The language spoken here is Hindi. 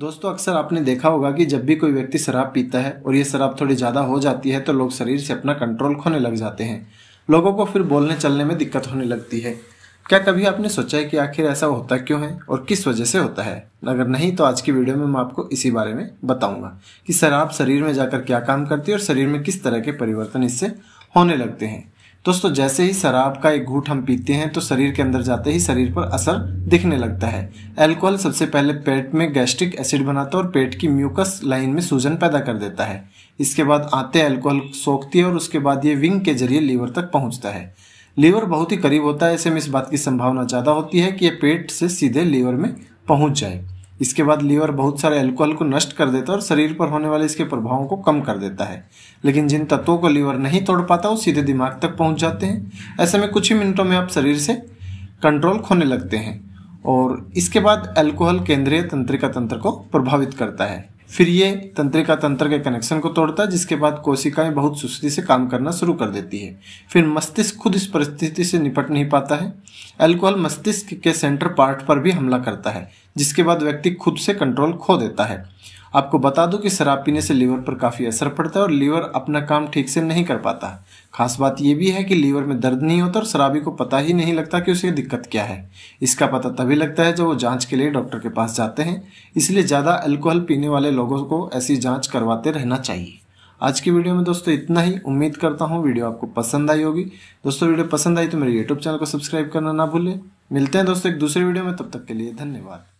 दोस्तों अक्सर आपने देखा होगा कि जब भी कोई व्यक्ति शराब पीता है और ये शराब थोड़ी ज़्यादा हो जाती है तो लोग शरीर से अपना कंट्रोल खोने लग जाते हैं लोगों को फिर बोलने चलने में दिक्कत होने लगती है क्या कभी आपने सोचा है कि आखिर ऐसा होता क्यों है और किस वजह से होता है अगर नहीं तो आज की वीडियो में मैं आपको इसी बारे में बताऊंगा कि शराब शरीर में जाकर क्या काम करती है और शरीर में किस तरह के परिवर्तन इससे होने लगते हैं दोस्तों जैसे ही शराब का एक घूट हम पीते हैं तो शरीर के अंदर जाते ही शरीर पर असर दिखने लगता है अल्कोहल सबसे पहले पेट में गैस्ट्रिक एसिड बनाता है और पेट की म्यूकस लाइन में सूजन पैदा कर देता है इसके बाद आते अल्कोहल सोखती है और उसके बाद ये विंग के जरिए लीवर तक पहुँचता है लीवर बहुत ही करीब होता है ऐसे में इस बात की संभावना ज़्यादा होती है कि ये पेट से सीधे लीवर में पहुँच जाए इसके बाद लीवर बहुत सारे अल्कोहल को नष्ट कर देता है और शरीर पर होने वाले इसके प्रभावों को कम कर देता है लेकिन जिन तत्वों को लीवर नहीं तोड़ पाता वो सीधे दिमाग तक पहुंच जाते हैं ऐसे में कुछ ही मिनटों में आप शरीर से कंट्रोल खोने लगते हैं और इसके बाद अल्कोहल केंद्रीय तंत्रिका तंत्र को प्रभावित करता है फिर ये तंत्रिका तंत्र के कनेक्शन को तोड़ता है जिसके बाद कोशिकाएं बहुत सुस्ती से काम करना शुरू कर देती है फिर मस्तिष्क खुद इस परिस्थिति से निपट नहीं पाता है अल्कोहल मस्तिष्क के सेंटर पार्ट पर भी हमला करता है जिसके बाद व्यक्ति खुद से कंट्रोल खो देता है आपको बता दूं कि शराब पीने से लीवर पर काफ़ी असर पड़ता है और लीवर अपना काम ठीक से नहीं कर पाता खास बात यह भी है कि लीवर में दर्द नहीं होता और शराबी को पता ही नहीं लगता कि उसे दिक्कत क्या है इसका पता तभी लगता है जब वो जाँच के लिए डॉक्टर के पास जाते हैं इसलिए ज़्यादा अल्कोहल पीने वाले लोगों को ऐसी जाँच करवाते रहना चाहिए आज की वीडियो में दोस्तों इतना ही उम्मीद करता हूँ वीडियो आपको पसंद आई होगी दोस्तों वीडियो पसंद आई तो मेरे यूट्यूब चैनल को सब्सक्राइब करना ना भूलें मिलते हैं दोस्तों एक दूसरे वीडियो में तब तक के लिए धन्यवाद